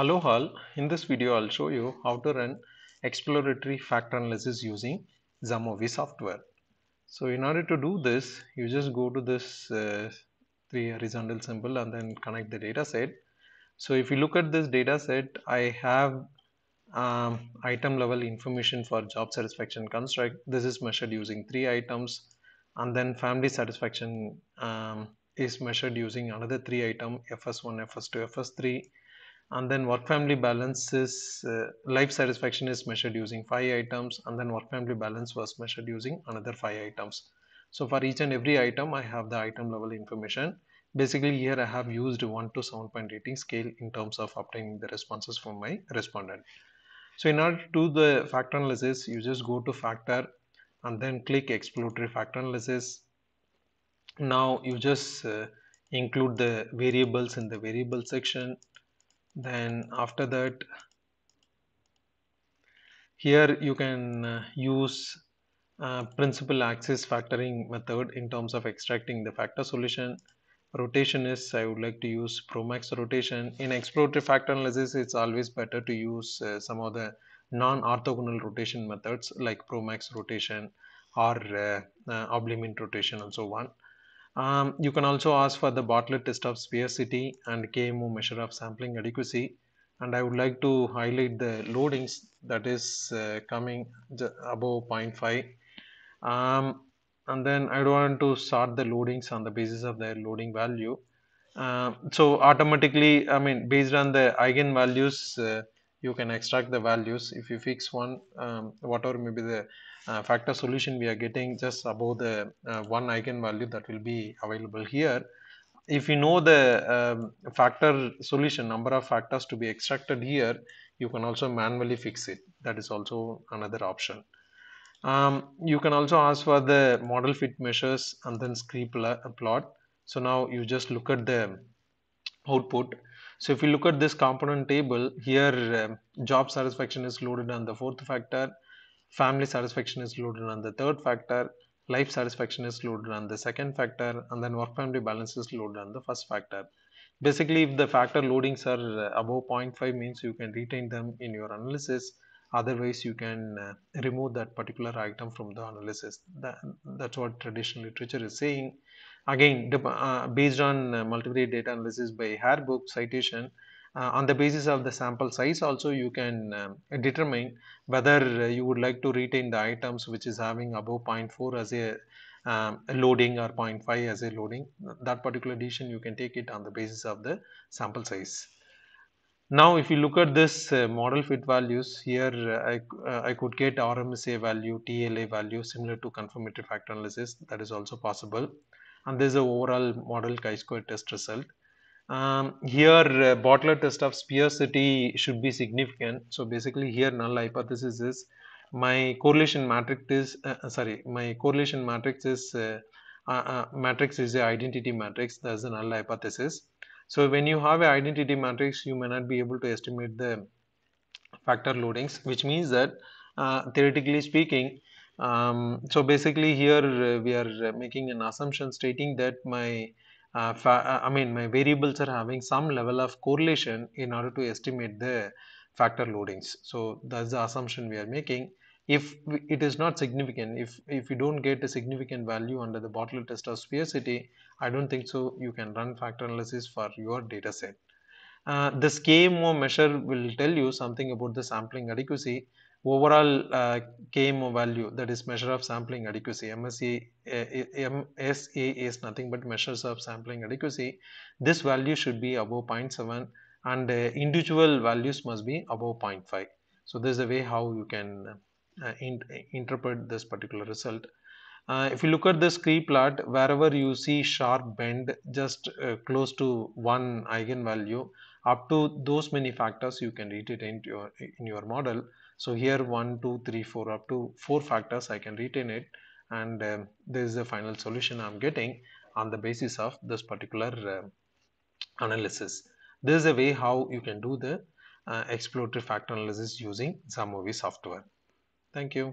Hello all, in this video I'll show you how to run exploratory factor analysis using Zamovi software. So in order to do this, you just go to this uh, three horizontal symbol and then connect the data set. So if you look at this data set, I have um, item level information for job satisfaction construct. This is measured using three items and then family satisfaction um, is measured using another three item FS1, FS2, FS3 and then work family balance is uh, life satisfaction is measured using five items and then work family balance was measured using another five items so for each and every item i have the item level information basically here i have used 1 to seven point rating scale in terms of obtaining the responses from my respondent so in order to do the factor analysis you just go to factor and then click exploratory factor analysis now you just uh, include the variables in the variable section then after that here you can uh, use uh, principal axis factoring method in terms of extracting the factor solution rotation is I would like to use Promax rotation in exploratory factor analysis it's always better to use uh, some of the non-orthogonal rotation methods like Promax rotation or uh, uh, oblimin rotation and so on um, you can also ask for the Bartlett test of sphericity and KMO measure of sampling adequacy. And I would like to highlight the loadings that is uh, coming above 0.5. Um, and then I want to sort the loadings on the basis of their loading value. Uh, so automatically, I mean, based on the eigenvalues, uh, you can extract the values if you fix one um, whatever may be the uh, factor solution we are getting just above the uh, one eigenvalue that will be available here if you know the um, factor solution number of factors to be extracted here you can also manually fix it that is also another option um, you can also ask for the model fit measures and then scree plot so now you just look at the output so if you look at this component table, here um, job satisfaction is loaded on the fourth factor, family satisfaction is loaded on the third factor, life satisfaction is loaded on the second factor, and then work family balance is loaded on the first factor. Basically, if the factor loadings are uh, above 0.5 means you can retain them in your analysis. Otherwise, you can uh, remove that particular item from the analysis. That, that's what traditional literature is saying again uh, based on uh, multivariate data analysis by Herbook citation uh, on the basis of the sample size also you can um, determine whether uh, you would like to retain the items which is having above 0.4 as a um, loading or 0.5 as a loading that particular decision you can take it on the basis of the sample size. Now if you look at this uh, model fit values here uh, I, uh, I could get RMSA value, TLA value similar to confirmatory factor analysis that is also possible and this is the overall model chi-square test result. Um, here uh, Bottler test of sphericity should be significant. So basically here null hypothesis is my correlation matrix is uh, uh sorry my correlation matrix is uh, uh, uh, matrix is a identity matrix that's a null hypothesis. So when you have an identity matrix you may not be able to estimate the factor loadings which means that theoretically speaking um, so basically here uh, we are uh, making an assumption stating that my uh, uh, I mean my variables are having some level of correlation in order to estimate the factor loadings. So that's the assumption we are making. If it is not significant, if if you don't get a significant value under the Bartlett test of sphericity, I don't think so you can run factor analysis for your data set. Uh, this KMO measure will tell you something about the sampling adequacy overall uh, KMO value that is measure of sampling adequacy MSA, MSA is nothing but measures of sampling adequacy this value should be above 0.7 and uh, individual values must be above 0.5 so this is the way how you can uh, in, interpret this particular result uh, if you look at this Cree plot wherever you see sharp bend just uh, close to one eigenvalue up to those many factors you can read it into your, in your model so here one two three four up to four factors I can retain it and um, this is the final solution I'm getting on the basis of this particular uh, analysis this is a way how you can do the uh, exploratory factor analysis using Zamovi software thank you